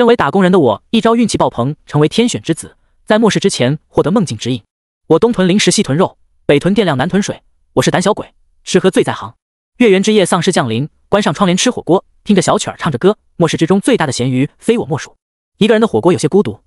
身为打工人的我，一朝运气爆棚，成为天选之子，在末世之前获得梦境指引。我东囤零食，西囤肉，北囤电量，南囤水。我是胆小鬼，吃喝最在行。月圆之夜，丧尸降临，关上窗帘，吃火锅，听着小曲儿，唱着歌。末世之中最大的咸鱼，非我莫属。一个人的火锅有些孤独，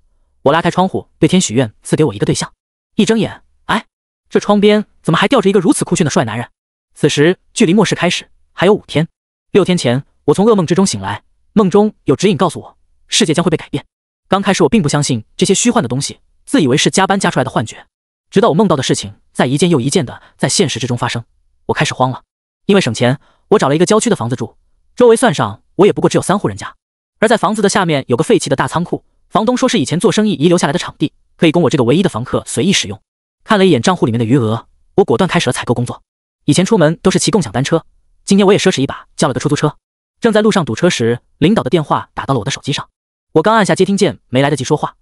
我拉开窗户，对天许愿，赐给我一个对象。一睁眼，哎，这窗边怎么还吊着一个如此酷炫的帅男人？此时距离末世开始还有五天、六天前，我从噩梦之中醒来，梦中有指引告诉我。世界将会被改变。刚开始我并不相信这些虚幻的东西，自以为是加班加出来的幻觉。直到我梦到的事情在一件又一件的在现实之中发生，我开始慌了。因为省钱，我找了一个郊区的房子住，周围算上我也不过只有三户人家。而在房子的下面有个废弃的大仓库，房东说是以前做生意遗留下来的场地，可以供我这个唯一的房客随意使用。看了一眼账户里面的余额，我果断开始了采购工作。以前出门都是骑共享单车，今天我也奢侈一把叫了个出租车。正在路上堵车时，领导的电话打到了我的手机上。我刚按下接听键，没来得及说话，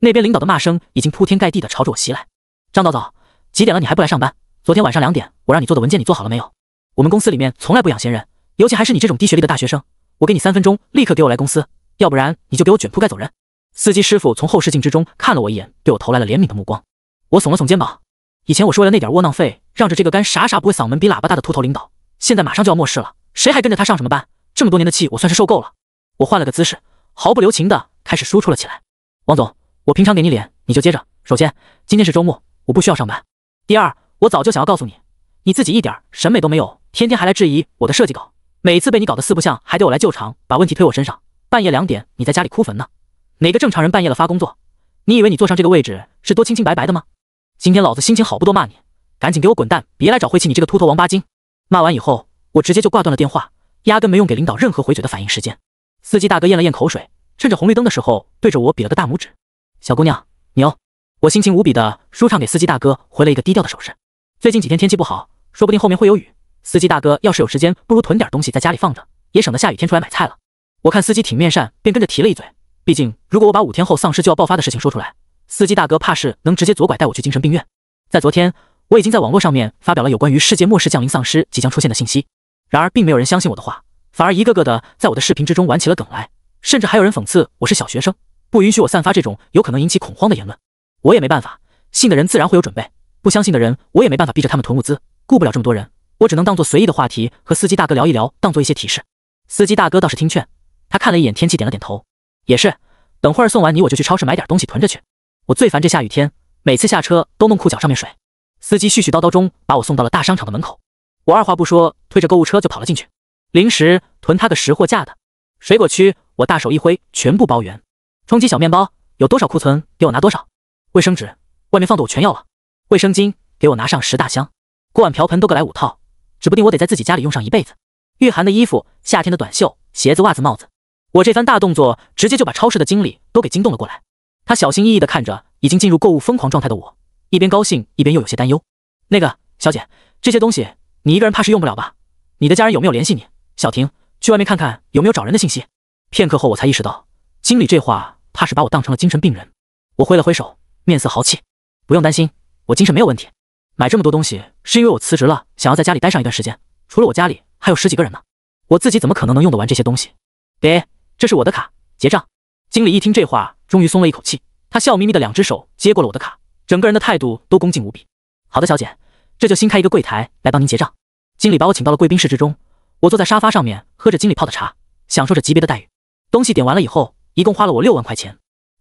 那边领导的骂声已经铺天盖地的朝着我袭来。张道早，几点了？你还不来上班？昨天晚上两点，我让你做的文件你做好了没有？我们公司里面从来不养闲人，尤其还是你这种低学历的大学生。我给你三分钟，立刻给我来公司，要不然你就给我卷铺盖走人。司机师傅从后视镜之中看了我一眼，对我投来了怜悯的目光。我耸了耸肩膀。以前我是为了那点窝囊废，让着这个干傻傻不会嗓门比喇叭大的秃头领导。现在马上就要末世了，谁还跟着他上什么班？这么多年的气我算是受够了。我换了个姿势。毫不留情的开始输出了起来。王总，我平常给你脸，你就接着。首先，今天是周末，我不需要上班。第二，我早就想要告诉你，你自己一点审美都没有，天天还来质疑我的设计稿，每次被你搞得四不像，还得我来救场，把问题推我身上。半夜两点你在家里哭坟呢，哪个正常人半夜了发工作？你以为你坐上这个位置是多清清白白的吗？今天老子心情好，不多骂你，赶紧给我滚蛋，别来找晦气！你这个秃头王八精！骂完以后，我直接就挂断了电话，压根没用给领导任何回嘴的反应时间。司机大哥咽了咽口水，趁着红绿灯的时候，对着我比了个大拇指。小姑娘，牛！我心情无比的舒畅，给司机大哥回了一个低调的手势。最近几天天气不好，说不定后面会有雨。司机大哥要是有时间，不如囤点东西在家里放着，也省得下雨天出来买菜了。我看司机挺面善，便跟着提了一嘴。毕竟，如果我把五天后丧尸就要爆发的事情说出来，司机大哥怕是能直接左拐带我去精神病院。在昨天，我已经在网络上面发表了有关于世界末世降临、丧尸即将出现的信息，然而并没有人相信我的话。反而一个个的在我的视频之中玩起了梗来，甚至还有人讽刺我是小学生，不允许我散发这种有可能引起恐慌的言论。我也没办法，信的人自然会有准备，不相信的人我也没办法逼着他们囤物资，顾不了这么多人，我只能当做随意的话题和司机大哥聊一聊，当做一些提示。司机大哥倒是听劝，他看了一眼天气，点了点头。也是，等会儿送完你，我就去超市买点东西囤着去。我最烦这下雨天，每次下车都弄裤脚上面水。司机絮絮叨叨中把我送到了大商场的门口，我二话不说，推着购物车就跑了进去。零食囤他个识货价的，水果区我大手一挥，全部包圆。充饥小面包有多少库存，给我拿多少。卫生纸外面放的我全要了。卫生巾给我拿上十大箱。锅碗瓢盆都各来五套，指不定我得在自己家里用上一辈子。御寒的衣服，夏天的短袖、鞋子、袜子、帽子。我这番大动作，直接就把超市的经理都给惊动了过来。他小心翼翼地看着已经进入购物疯狂状态的我，一边高兴一边又有些担忧。那个小姐，这些东西你一个人怕是用不了吧？你的家人有没有联系你？小婷，去外面看看有没有找人的信息。片刻后，我才意识到，经理这话怕是把我当成了精神病人。我挥了挥手，面色豪气：“不用担心，我精神没有问题。买这么多东西是因为我辞职了，想要在家里待上一段时间。除了我家里，还有十几个人呢，我自己怎么可能能用得完这些东西？”别，这是我的卡，结账。经理一听这话，终于松了一口气。他笑眯眯的两只手接过了我的卡，整个人的态度都恭敬无比。好的，小姐，这就新开一个柜台来帮您结账。经理把我请到了贵宾室之中。我坐在沙发上面，喝着经理泡的茶，享受着级别的待遇。东西点完了以后，一共花了我六万块钱。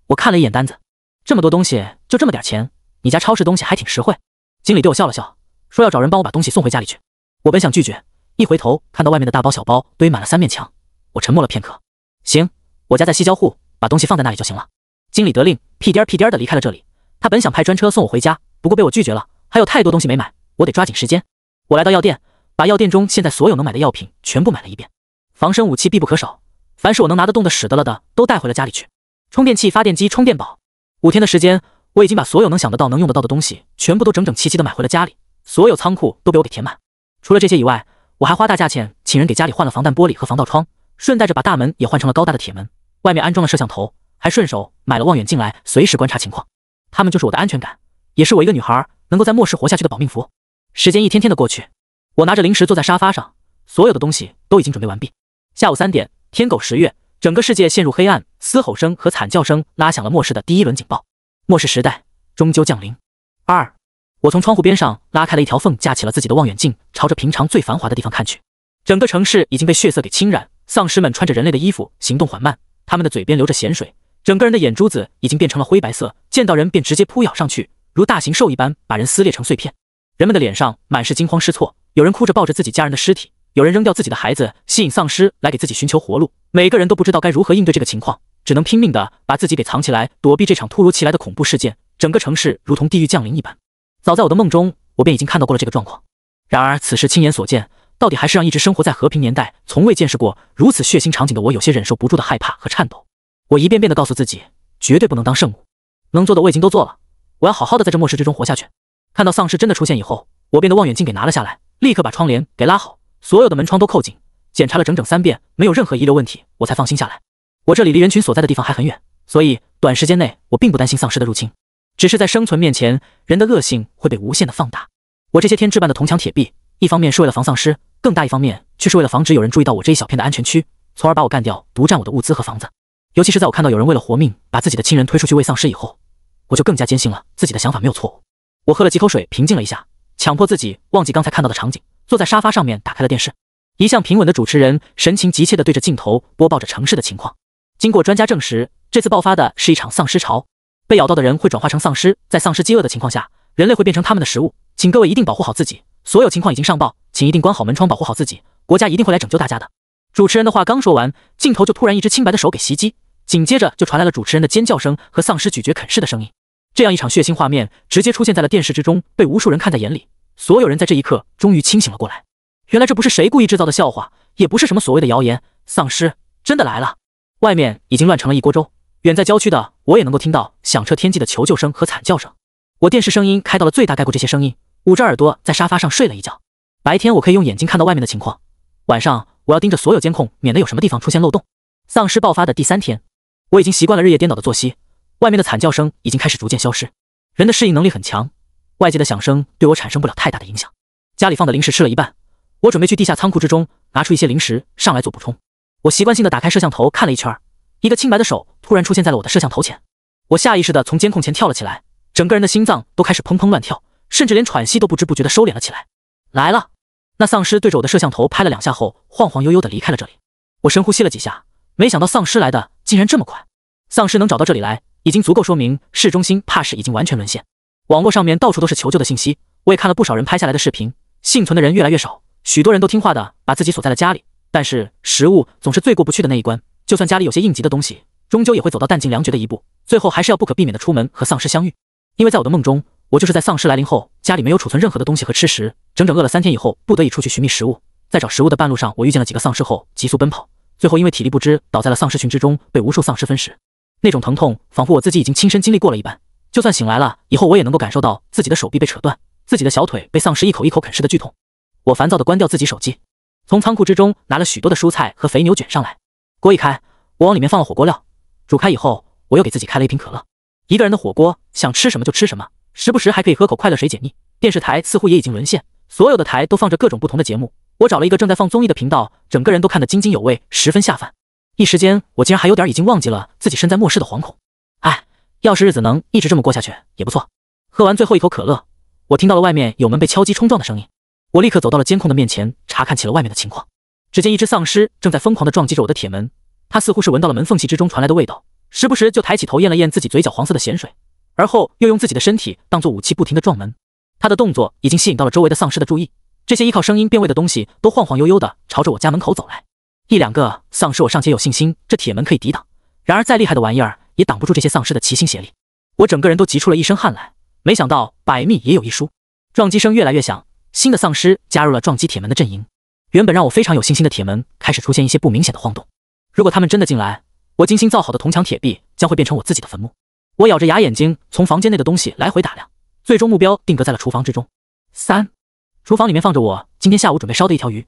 我看了一眼单子，这么多东西就这么点钱，你家超市东西还挺实惠。经理对我笑了笑，说要找人帮我把东西送回家里去。我本想拒绝，一回头看到外面的大包小包堆满了三面墙，我沉默了片刻。行，我家在西郊户，把东西放在那里就行了。经理得令，屁颠屁颠的离开了这里。他本想派专车送我回家，不过被我拒绝了。还有太多东西没买，我得抓紧时间。我来到药店。把药店中现在所有能买的药品全部买了一遍，防身武器必不可少，凡是我能拿得动的、使得了的，都带回了家里去。充电器、发电机、充电宝，五天的时间，我已经把所有能想得到、能用得到的东西全部都整整齐齐的买回了家里，所有仓库都被我给填满。除了这些以外，我还花大价钱请人给家里换了防弹玻璃和防盗窗，顺带着把大门也换成了高大的铁门，外面安装了摄像头，还顺手买了望远镜来随时观察情况。他们就是我的安全感，也是我一个女孩能够在末世活下去的保命符。时间一天天的过去。我拿着零食坐在沙发上，所有的东西都已经准备完毕。下午三点，天狗十月，整个世界陷入黑暗，嘶吼声和惨叫声拉响了末世的第一轮警报。末世时代终究降临。二，我从窗户边上拉开了一条缝，架起了自己的望远镜，朝着平常最繁华的地方看去。整个城市已经被血色给侵染，丧尸们穿着人类的衣服，行动缓慢，他们的嘴边流着咸水，整个人的眼珠子已经变成了灰白色，见到人便直接扑咬上去，如大型兽一般把人撕裂成碎片。人们的脸上满是惊慌失措，有人哭着抱着自己家人的尸体，有人扔掉自己的孩子，吸引丧尸来给自己寻求活路。每个人都不知道该如何应对这个情况，只能拼命的把自己给藏起来，躲避这场突如其来的恐怖事件。整个城市如同地狱降临一般。早在我的梦中，我便已经看到过了这个状况。然而此时亲眼所见，到底还是让一直生活在和平年代、从未见识过如此血腥场景的我，有些忍受不住的害怕和颤抖。我一遍遍的告诉自己，绝对不能当圣母。能做的我已经都做了，我要好好的在这末世之中活下去。看到丧尸真的出现以后，我便的望远镜给拿了下来，立刻把窗帘给拉好，所有的门窗都扣紧，检查了整整三遍，没有任何遗留问题，我才放心下来。我这里离人群所在的地方还很远，所以短时间内我并不担心丧尸的入侵，只是在生存面前，人的恶性会被无限的放大。我这些天置办的铜墙铁壁，一方面是为了防丧尸，更大一方面却是为了防止有人注意到我这一小片的安全区，从而把我干掉，独占我的物资和房子。尤其是在我看到有人为了活命，把自己的亲人推出去喂丧尸以后，我就更加坚信了自己的想法没有错误。我喝了几口水，平静了一下，强迫自己忘记刚才看到的场景，坐在沙发上面打开了电视。一向平稳的主持人神情急切地对着镜头播报着城市的情况。经过专家证实，这次爆发的是一场丧尸潮，被咬到的人会转化成丧尸，在丧尸饥饿的情况下，人类会变成他们的食物。请各位一定保护好自己，所有情况已经上报，请一定关好门窗，保护好自己，国家一定会来拯救大家的。主持人的话刚说完，镜头就突然一只清白的手给袭击，紧接着就传来了主持人的尖叫声和丧尸咀嚼啃噬的声音。这样一场血腥画面直接出现在了电视之中，被无数人看在眼里。所有人在这一刻终于清醒了过来。原来这不是谁故意制造的笑话，也不是什么所谓的谣言，丧尸真的来了。外面已经乱成了一锅粥。远在郊区的我也能够听到响彻天际的求救声和惨叫声。我电视声音开到了最大，盖过这些声音，捂着耳朵在沙发上睡了一觉。白天我可以用眼睛看到外面的情况，晚上我要盯着所有监控，免得有什么地方出现漏洞。丧尸爆发的第三天，我已经习惯了日夜颠倒的作息。外面的惨叫声已经开始逐渐消失，人的适应能力很强，外界的响声对我产生不了太大的影响。家里放的零食吃了一半，我准备去地下仓库之中拿出一些零食上来做补充。我习惯性的打开摄像头看了一圈，一个清白的手突然出现在了我的摄像头前，我下意识的从监控前跳了起来，整个人的心脏都开始砰砰乱跳，甚至连喘息都不知不觉的收敛了起来。来了，那丧尸对着我的摄像头拍了两下后，晃晃悠悠的离开了这里。我深呼吸了几下，没想到丧尸来的竟然这么快，丧尸能找到这里来。已经足够说明，市中心怕是已经完全沦陷。网络上面到处都是求救的信息，我也看了不少人拍下来的视频。幸存的人越来越少，许多人都听话的把自己锁在了家里，但是食物总是最过不去的那一关。就算家里有些应急的东西，终究也会走到弹尽粮绝的一步，最后还是要不可避免的出门和丧尸相遇。因为在我的梦中，我就是在丧尸来临后，家里没有储存任何的东西和吃食，整整饿了三天以后，不得已出去寻觅食物。在找食物的半路上，我遇见了几个丧尸后，急速奔跑，最后因为体力不支，倒在了丧尸群之中，被无数丧尸分食。那种疼痛仿佛我自己已经亲身经历过了一般，就算醒来了以后，我也能够感受到自己的手臂被扯断，自己的小腿被丧尸一口一口啃噬的剧痛。我烦躁的关掉自己手机，从仓库之中拿了许多的蔬菜和肥牛卷上来。锅一开，我往里面放了火锅料，煮开以后，我又给自己开了一瓶可乐。一个人的火锅，想吃什么就吃什么，时不时还可以喝口快乐水解腻。电视台似乎也已经沦陷，所有的台都放着各种不同的节目。我找了一个正在放综艺的频道，整个人都看得津津有味，十分下饭。一时间，我竟然还有点已经忘记了自己身在末世的惶恐。哎，要是日子能一直这么过下去也不错。喝完最后一口可乐，我听到了外面有门被敲击、冲撞的声音。我立刻走到了监控的面前，查看起了外面的情况。只见一只丧尸正在疯狂的撞击着我的铁门，它似乎是闻到了门缝隙之中传来的味道，时不时就抬起头咽了咽自己嘴角黄色的咸水，而后又用自己的身体当做武器不停的撞门。他的动作已经吸引到了周围的丧尸的注意，这些依靠声音辨位的东西都晃晃悠悠的朝着我家门口走来。一两个丧尸我尚且有信心，这铁门可以抵挡。然而再厉害的玩意儿也挡不住这些丧尸的齐心协力，我整个人都急出了一身汗来。没想到百密也有一疏，撞击声越来越响，新的丧尸加入了撞击铁门的阵营。原本让我非常有信心的铁门开始出现一些不明显的晃动。如果他们真的进来，我精心造好的铜墙铁壁将会变成我自己的坟墓。我咬着牙，眼睛从房间内的东西来回打量，最终目标定格在了厨房之中。三，厨房里面放着我今天下午准备烧的一条鱼。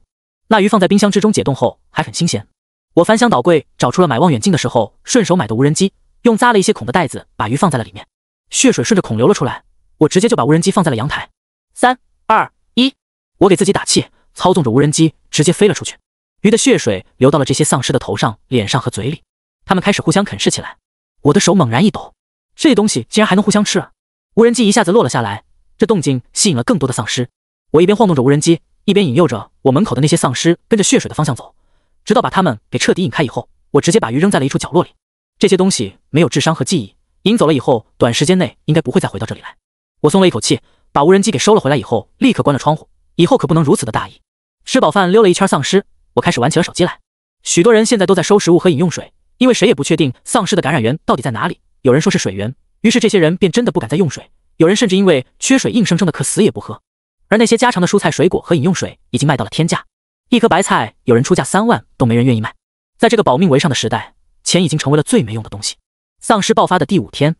那鱼放在冰箱之中解冻后还很新鲜。我翻箱倒柜找出了买望远镜的时候顺手买的无人机，用扎了一些孔的袋子把鱼放在了里面，血水顺着孔流了出来。我直接就把无人机放在了阳台。三二一，我给自己打气，操纵着无人机直接飞了出去。鱼的血水流到了这些丧尸的头上、脸上和嘴里，他们开始互相啃噬起来。我的手猛然一抖，这东西竟然还能互相吃！无人机一下子落了下来，这动静吸引了更多的丧尸。我一边晃动着无人机。一边引诱着我门口的那些丧尸跟着血水的方向走，直到把他们给彻底引开以后，我直接把鱼扔在了一处角落里。这些东西没有智商和记忆，引走了以后，短时间内应该不会再回到这里来。我松了一口气，把无人机给收了回来以后，立刻关了窗户。以后可不能如此的大意。吃饱饭溜了一圈丧尸，我开始玩起了手机来。许多人现在都在收食物和饮用水，因为谁也不确定丧尸的感染源到底在哪里。有人说是水源，于是这些人便真的不敢再用水。有人甚至因为缺水，硬生生的渴死也不喝。而那些家常的蔬菜、水果和饮用水已经卖到了天价，一颗白菜有人出价三万都没人愿意卖。在这个保命为上的时代，钱已经成为了最没用的东西。丧尸爆发的第五天，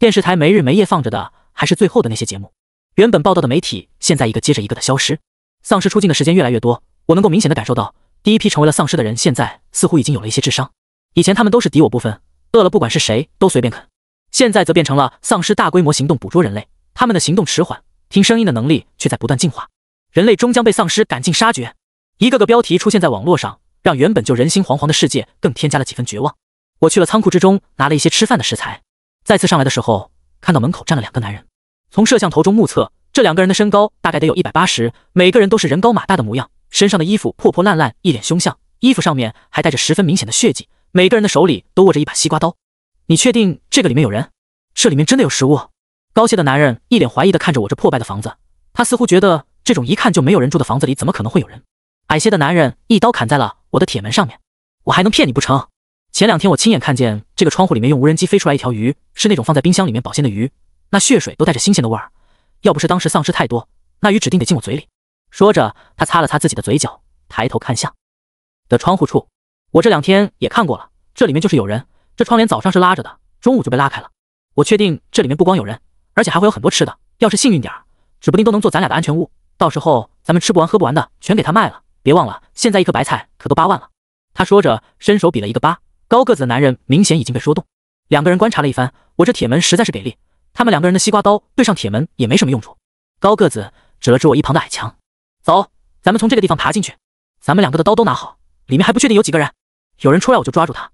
电视台没日没夜放着的还是最后的那些节目。原本报道的媒体现在一个接着一个的消失。丧尸出镜的时间越来越多，我能够明显的感受到，第一批成为了丧尸的人现在似乎已经有了一些智商。以前他们都是敌我不分，饿了不管是谁都随便啃，现在则变成了丧尸大规模行动捕捉人类，他们的行动迟缓。听声音的能力却在不断进化，人类终将被丧尸赶尽杀绝。一个个标题出现在网络上，让原本就人心惶惶的世界更添加了几分绝望。我去了仓库之中，拿了一些吃饭的食材。再次上来的时候，看到门口站了两个男人。从摄像头中目测，这两个人的身高大概得有一百八十，每个人都是人高马大的模样，身上的衣服破破烂烂，一脸凶相，衣服上面还带着十分明显的血迹。每个人的手里都握着一把西瓜刀。你确定这个里面有人？这里面真的有食物？高些的男人一脸怀疑的看着我这破败的房子，他似乎觉得这种一看就没有人住的房子里怎么可能会有人。矮些的男人一刀砍在了我的铁门上面，我还能骗你不成？前两天我亲眼看见这个窗户里面用无人机飞出来一条鱼，是那种放在冰箱里面保鲜的鱼，那血水都带着新鲜的味儿。要不是当时丧尸太多，那鱼指定得进我嘴里。说着，他擦了擦自己的嘴角，抬头看向的窗户处。我这两天也看过了，这里面就是有人。这窗帘早上是拉着的，中午就被拉开了。我确定这里面不光有人。而且还会有很多吃的，要是幸运点儿，指不定都能做咱俩的安全屋。到时候咱们吃不完喝不完的，全给他卖了。别忘了，现在一颗白菜可都八万了。他说着，伸手比了一个八。高个子的男人明显已经被说动。两个人观察了一番，我这铁门实在是给力，他们两个人的西瓜刀对上铁门也没什么用处。高个子指了指我一旁的矮墙，走，咱们从这个地方爬进去。咱们两个的刀都拿好，里面还不确定有几个人，有人出来我就抓住他，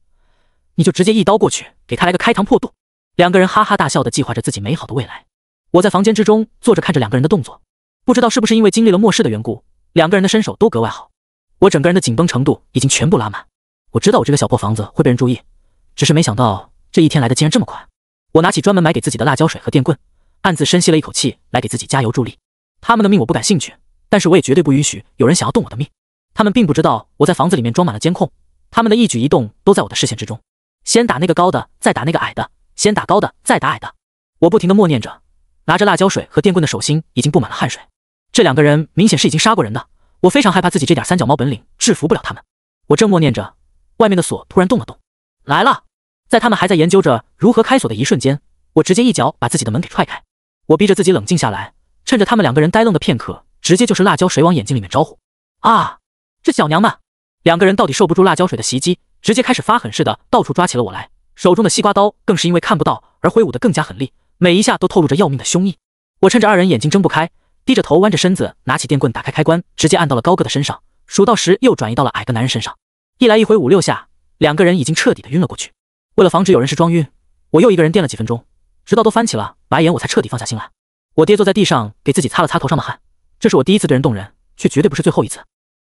你就直接一刀过去，给他来个开膛破肚。两个人哈哈大笑的计划着自己美好的未来。我在房间之中坐着看着两个人的动作，不知道是不是因为经历了末世的缘故，两个人的身手都格外好。我整个人的紧绷程度已经全部拉满，我知道我这个小破房子会被人注意，只是没想到这一天来的竟然这么快。我拿起专门买给自己的辣椒水和电棍，暗自深吸了一口气来给自己加油助力。他们的命我不感兴趣，但是我也绝对不允许有人想要动我的命。他们并不知道我在房子里面装满了监控，他们的一举一动都在我的视线之中。先打那个高的，再打那个矮的。先打高的，再打矮的。我不停地默念着，拿着辣椒水和电棍的手心已经布满了汗水。这两个人明显是已经杀过人的，我非常害怕自己这点三脚猫本领制服不了他们。我正默念着，外面的锁突然动了动，来了。在他们还在研究着如何开锁的一瞬间，我直接一脚把自己的门给踹开。我逼着自己冷静下来，趁着他们两个人呆愣的片刻，直接就是辣椒水往眼睛里面招呼。啊！这小娘们，两个人到底受不住辣椒水的袭击，直接开始发狠似的到处抓起了我来。手中的西瓜刀更是因为看不到而挥舞的更加狠厉，每一下都透露着要命的凶意。我趁着二人眼睛睁不开，低着头弯着身子，拿起电棍打开开关，直接按到了高个的身上，数到十又转移到了矮个男人身上，一来一回五六下，两个人已经彻底的晕了过去。为了防止有人是装晕，我又一个人垫了几分钟，直到都翻起了白眼，我才彻底放下心来。我爹坐在地上，给自己擦了擦头上的汗。这是我第一次对人动人，却绝对不是最后一次。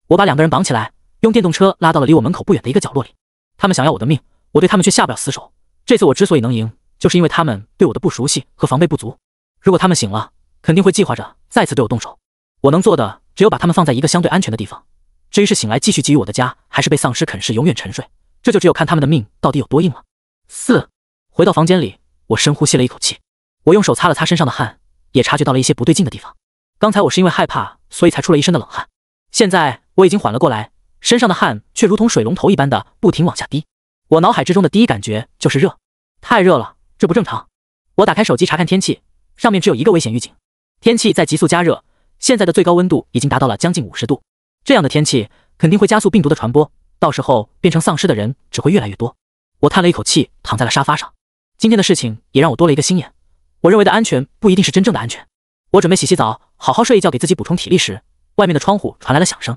我把两个人绑起来，用电动车拉到了离我门口不远的一个角落里。他们想要我的命。我对他们却下不了死手。这次我之所以能赢，就是因为他们对我的不熟悉和防备不足。如果他们醒了，肯定会计划着再次对我动手。我能做的只有把他们放在一个相对安全的地方。至于是醒来继续给予我的家，还是被丧尸啃食永远沉睡，这就只有看他们的命到底有多硬了。四回到房间里，我深呼吸了一口气，我用手擦了擦身上的汗，也察觉到了一些不对劲的地方。刚才我是因为害怕，所以才出了一身的冷汗。现在我已经缓了过来，身上的汗却如同水龙头一般的不停往下滴。我脑海之中的第一感觉就是热，太热了，这不正常。我打开手机查看天气，上面只有一个危险预警，天气在急速加热，现在的最高温度已经达到了将近五十度。这样的天气肯定会加速病毒的传播，到时候变成丧尸的人只会越来越多。我叹了一口气，躺在了沙发上。今天的事情也让我多了一个心眼，我认为的安全不一定是真正的安全。我准备洗洗澡，好好睡一觉，给自己补充体力时，外面的窗户传来了响声。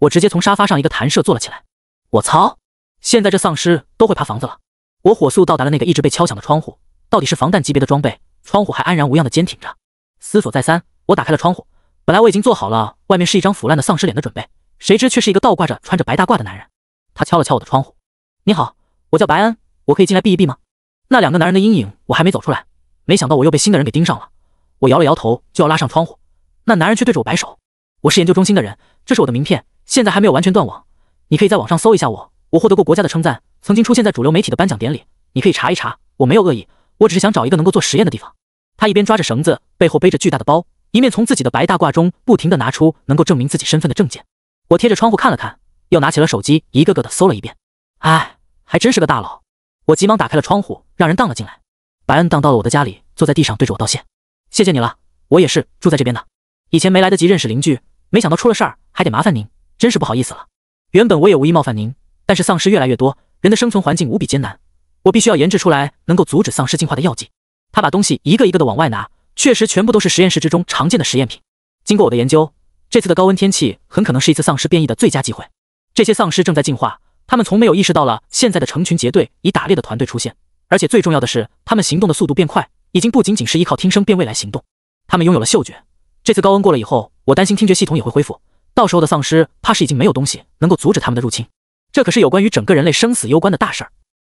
我直接从沙发上一个弹射坐了起来，我操！现在这丧尸都会爬房子了。我火速到达了那个一直被敲响的窗户，到底是防弹级别的装备，窗户还安然无恙的坚挺着。思索再三，我打开了窗户。本来我已经做好了外面是一张腐烂的丧尸脸的准备，谁知却是一个倒挂着穿着白大褂的男人。他敲了敲我的窗户：“你好，我叫白恩，我可以进来避一避吗？”那两个男人的阴影我还没走出来，没想到我又被新的人给盯上了。我摇了摇头，就要拉上窗户，那男人却对着我摆手：“我是研究中心的人，这是我的名片，现在还没有完全断网，你可以在网上搜一下我。”我获得过国家的称赞，曾经出现在主流媒体的颁奖典礼，你可以查一查。我没有恶意，我只是想找一个能够做实验的地方。他一边抓着绳子，背后背着巨大的包，一面从自己的白大褂中不停地拿出能够证明自己身份的证件。我贴着窗户看了看，又拿起了手机，一个个的搜了一遍。哎，还真是个大佬。我急忙打开了窗户，让人荡了进来。白恩荡到了我的家里，坐在地上对着我道谢：“谢谢你了，我也是住在这边的，以前没来得及认识邻居，没想到出了事儿还得麻烦您，真是不好意思了。原本我也无意冒犯您。”但是丧尸越来越多，人的生存环境无比艰难，我必须要研制出来能够阻止丧尸进化的药剂。他把东西一个一个的往外拿，确实全部都是实验室之中常见的实验品。经过我的研究，这次的高温天气很可能是一次丧尸变异的最佳机会。这些丧尸正在进化，他们从没有意识到了现在的成群结队以打猎的团队出现，而且最重要的是，他们行动的速度变快，已经不仅仅是依靠听声辨位来行动，他们拥有了嗅觉。这次高温过了以后，我担心听觉系统也会恢复，到时候的丧尸怕是已经没有东西能够阻止他们的入侵。这可是有关于整个人类生死攸关的大事儿，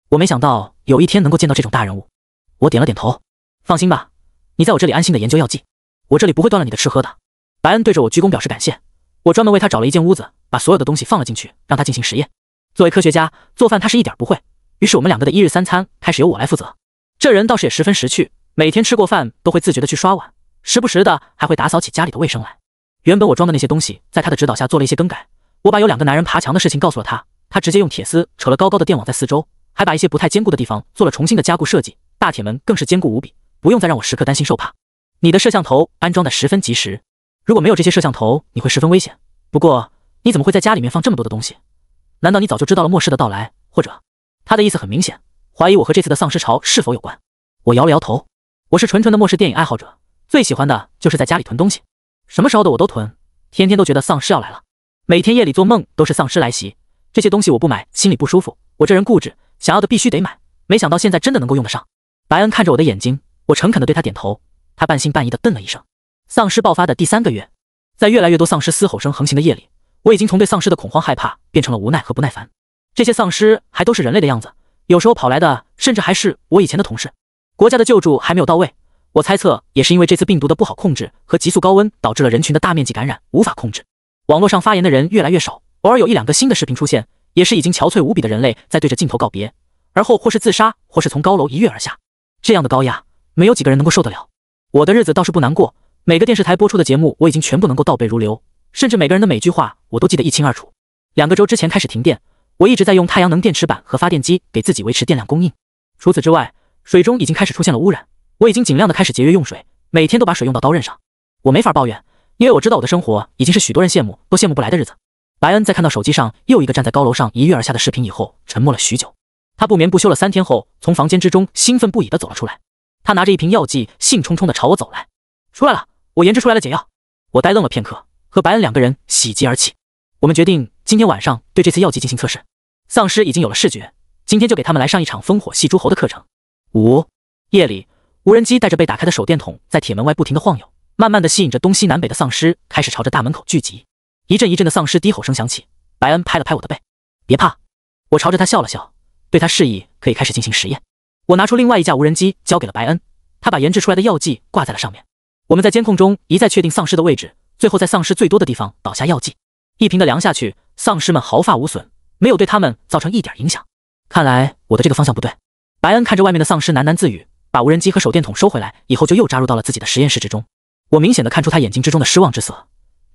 我没想到有一天能够见到这种大人物。我点了点头，放心吧，你在我这里安心的研究药剂，我这里不会断了你的吃喝的。白恩对着我鞠躬表示感谢。我专门为他找了一间屋子，把所有的东西放了进去，让他进行实验。作为科学家，做饭他是一点不会，于是我们两个的一日三餐开始由我来负责。这人倒是也十分识趣，每天吃过饭都会自觉的去刷碗，时不时的还会打扫起家里的卫生来。原本我装的那些东西，在他的指导下做了一些更改。我把有两个男人爬墙的事情告诉了他。他直接用铁丝扯了高高的电网在四周，还把一些不太坚固的地方做了重新的加固设计。大铁门更是坚固无比，不用再让我时刻担心受怕。你的摄像头安装的十分及时，如果没有这些摄像头，你会十分危险。不过，你怎么会在家里面放这么多的东西？难道你早就知道了末世的到来？或者，他的意思很明显，怀疑我和这次的丧尸潮是否有关。我摇了摇头，我是纯纯的末世电影爱好者，最喜欢的就是在家里囤东西，什么时候的我都囤，天天都觉得丧尸要来了，每天夜里做梦都是丧尸来袭。这些东西我不买，心里不舒服。我这人固执，想要的必须得买。没想到现在真的能够用得上。白恩看着我的眼睛，我诚恳地对他点头。他半信半疑地瞪了一声。丧尸爆发的第三个月，在越来越多丧尸嘶吼声横行的夜里，我已经从对丧尸的恐慌害怕变成了无奈和不耐烦。这些丧尸还都是人类的样子，有时候跑来的甚至还是我以前的同事。国家的救助还没有到位，我猜测也是因为这次病毒的不好控制和急速高温导致了人群的大面积感染无法控制。网络上发言的人越来越少。偶尔有一两个新的视频出现，也是已经憔悴无比的人类在对着镜头告别，而后或是自杀，或是从高楼一跃而下。这样的高压，没有几个人能够受得了。我的日子倒是不难过，每个电视台播出的节目我已经全部能够倒背如流，甚至每个人的每句话我都记得一清二楚。两个周之前开始停电，我一直在用太阳能电池板和发电机给自己维持电量供应。除此之外，水中已经开始出现了污染，我已经尽量的开始节约用水，每天都把水用到刀刃上。我没法抱怨，因为我知道我的生活已经是许多人羡慕都羡慕不来的日子。白恩在看到手机上又一个站在高楼上一跃而下的视频以后，沉默了许久。他不眠不休了三天后，从房间之中兴奋不已的走了出来。他拿着一瓶药剂，兴冲冲的朝我走来。出来了，我研制出来了解药。我呆愣了片刻，和白恩两个人喜极而泣。我们决定今天晚上对这次药剂进行测试。丧尸已经有了视觉，今天就给他们来上一场烽火戏诸侯的课程。五夜里，无人机带着被打开的手电筒，在铁门外不停的晃悠，慢慢的吸引着东西南北的丧尸开始朝着大门口聚集。一阵一阵的丧尸低吼声响起，白恩拍了拍我的背，别怕。我朝着他笑了笑，对他示意可以开始进行实验。我拿出另外一架无人机，交给了白恩，他把研制出来的药剂挂在了上面。我们在监控中一再确定丧尸的位置，最后在丧尸最多的地方倒下药剂。一瓶的量下去，丧尸们毫发无损，没有对他们造成一点影响。看来我的这个方向不对。白恩看着外面的丧尸喃喃自语，把无人机和手电筒收回来以后，就又扎入到了自己的实验室之中。我明显的看出他眼睛之中的失望之色，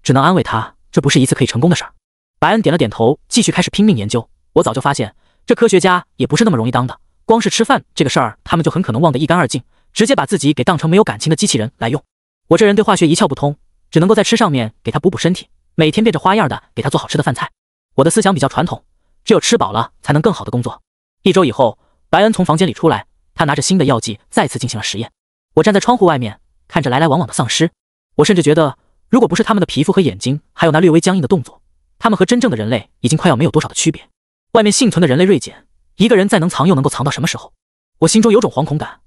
只能安慰他。这不是一次可以成功的事儿。白恩点了点头，继续开始拼命研究。我早就发现，这科学家也不是那么容易当的。光是吃饭这个事儿，他们就很可能忘得一干二净，直接把自己给当成没有感情的机器人来用。我这人对化学一窍不通，只能够在吃上面给他补补身体，每天变着花样的给他做好吃的饭菜。我的思想比较传统，只有吃饱了才能更好的工作。一周以后，白恩从房间里出来，他拿着新的药剂再次进行了实验。我站在窗户外面，看着来来往往的丧尸，我甚至觉得。如果不是他们的皮肤和眼睛，还有那略微僵硬的动作，他们和真正的人类已经快要没有多少的区别。外面幸存的人类锐减，一个人再能藏，又能够藏到什么时候？我心中有种惶恐感，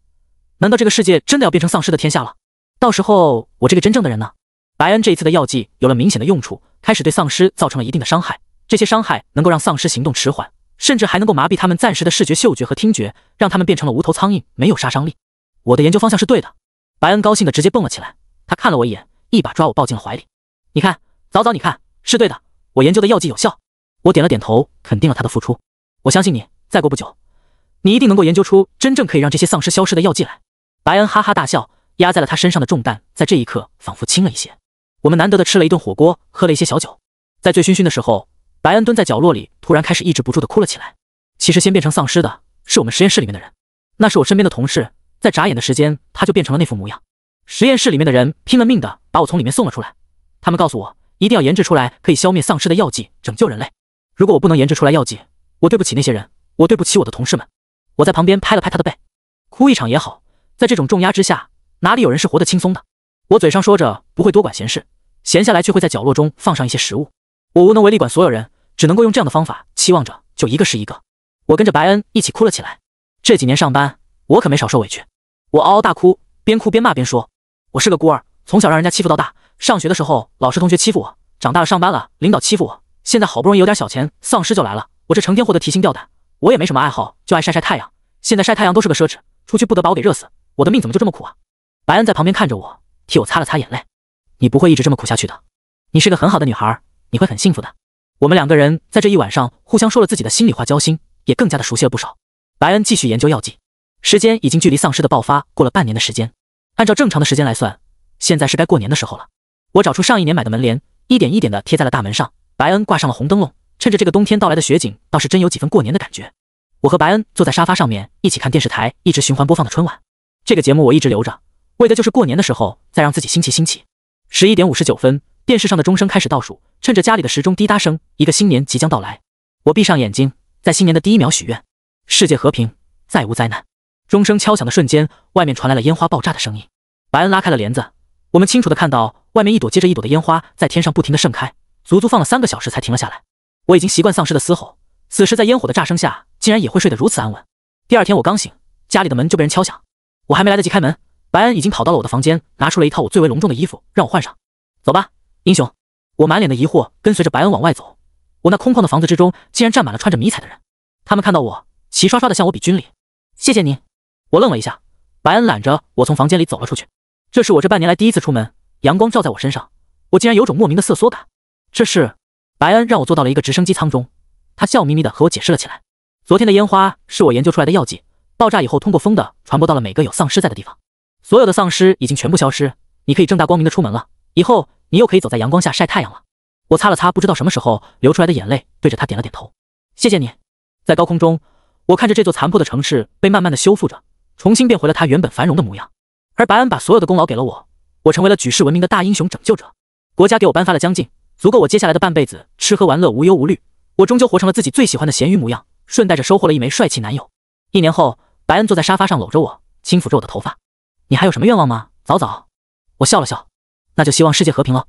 难道这个世界真的要变成丧尸的天下了？到时候我这个真正的人呢？白恩这一次的药剂有了明显的用处，开始对丧尸造成了一定的伤害。这些伤害能够让丧尸行动迟缓，甚至还能够麻痹他们暂时的视觉、嗅觉和听觉，让他们变成了无头苍蝇，没有杀伤力。我的研究方向是对的。白恩高兴的直接蹦了起来，他看了我一眼。一把抓我抱进了怀里，你看，早早，你看，是对的，我研究的药剂有效。我点了点头，肯定了他的付出。我相信你，再过不久，你一定能够研究出真正可以让这些丧尸消失的药剂来。白恩哈哈大笑，压在了他身上的重担在这一刻仿佛轻了一些。我们难得的吃了一顿火锅，喝了一些小酒，在醉醺醺的时候，白恩蹲在角落里，突然开始抑制不住的哭了起来。其实，先变成丧尸的是我们实验室里面的人，那是我身边的同事，在眨眼的时间，他就变成了那副模样。实验室里面的人拼了命的把我从里面送了出来，他们告诉我一定要研制出来可以消灭丧尸的药剂，拯救人类。如果我不能研制出来药剂，我对不起那些人，我对不起我的同事们。我在旁边拍了拍他的背，哭一场也好。在这种重压之下，哪里有人是活得轻松的？我嘴上说着不会多管闲事，闲下来却会在角落中放上一些食物。我无能为力管所有人，只能够用这样的方法，期望着就一个是一个。我跟着白恩一起哭了起来。这几年上班，我可没少受委屈。我嗷嗷大哭，边哭边骂边说。我是个孤儿，从小让人家欺负到大。上学的时候，老师同学欺负我；长大了，上班了，领导欺负我。现在好不容易有点小钱，丧尸就来了。我这成天活得提心吊胆。我也没什么爱好，就爱晒晒太阳。现在晒太阳都是个奢侈，出去不得把我给热死。我的命怎么就这么苦啊？白恩在旁边看着我，替我擦了擦眼泪。你不会一直这么苦下去的。你是个很好的女孩，你会很幸福的。我们两个人在这一晚上互相说了自己的心里话，交心也更加的熟悉了不少。白恩继续研究药剂。时间已经距离丧尸的爆发过了半年的时间。按照正常的时间来算，现在是该过年的时候了。我找出上一年买的门帘，一点一点的贴在了大门上。白恩挂上了红灯笼，趁着这个冬天到来的雪景，倒是真有几分过年的感觉。我和白恩坐在沙发上面，一起看电视台一直循环播放的春晚。这个节目我一直留着，为的就是过年的时候再让自己新奇新奇。十一点五十九分，电视上的钟声开始倒数，趁着家里的时钟滴答声，一个新年即将到来。我闭上眼睛，在新年的第一秒许愿：世界和平，再无灾难。钟声敲响的瞬间，外面传来了烟花爆炸的声音。白恩拉开了帘子，我们清楚的看到外面一朵接着一朵的烟花在天上不停的盛开，足足放了三个小时才停了下来。我已经习惯丧尸的嘶吼，此时在烟火的炸声下，竟然也会睡得如此安稳。第二天我刚醒，家里的门就被人敲响。我还没来得及开门，白恩已经跑到了我的房间，拿出了一套我最为隆重的衣服让我换上。走吧，英雄。我满脸的疑惑，跟随着白恩往外走。我那空旷的房子之中，竟然站满了穿着迷彩的人。他们看到我，齐刷刷的向我比军礼。谢谢您。我愣了一下，白恩揽着我从房间里走了出去。这是我这半年来第一次出门，阳光照在我身上，我竟然有种莫名的瑟缩感。这是白恩让我坐到了一个直升机舱中，他笑眯眯的和我解释了起来。昨天的烟花是我研究出来的药剂，爆炸以后通过风的传播到了每个有丧尸在的地方，所有的丧尸已经全部消失，你可以正大光明的出门了，以后你又可以走在阳光下晒太阳了。我擦了擦不知道什么时候流出来的眼泪，对着他点了点头。谢谢你。在高空中，我看着这座残破的城市被慢慢的修复着。重新变回了他原本繁荣的模样，而白恩把所有的功劳给了我，我成为了举世闻名的大英雄拯救者，国家给我颁发了将近，足够我接下来的半辈子吃喝玩乐无忧无虑。我终究活成了自己最喜欢的咸鱼模样，顺带着收获了一枚帅气男友。一年后，白恩坐在沙发上搂着我，轻抚着我的头发，你还有什么愿望吗？早早，我笑了笑，那就希望世界和平了。”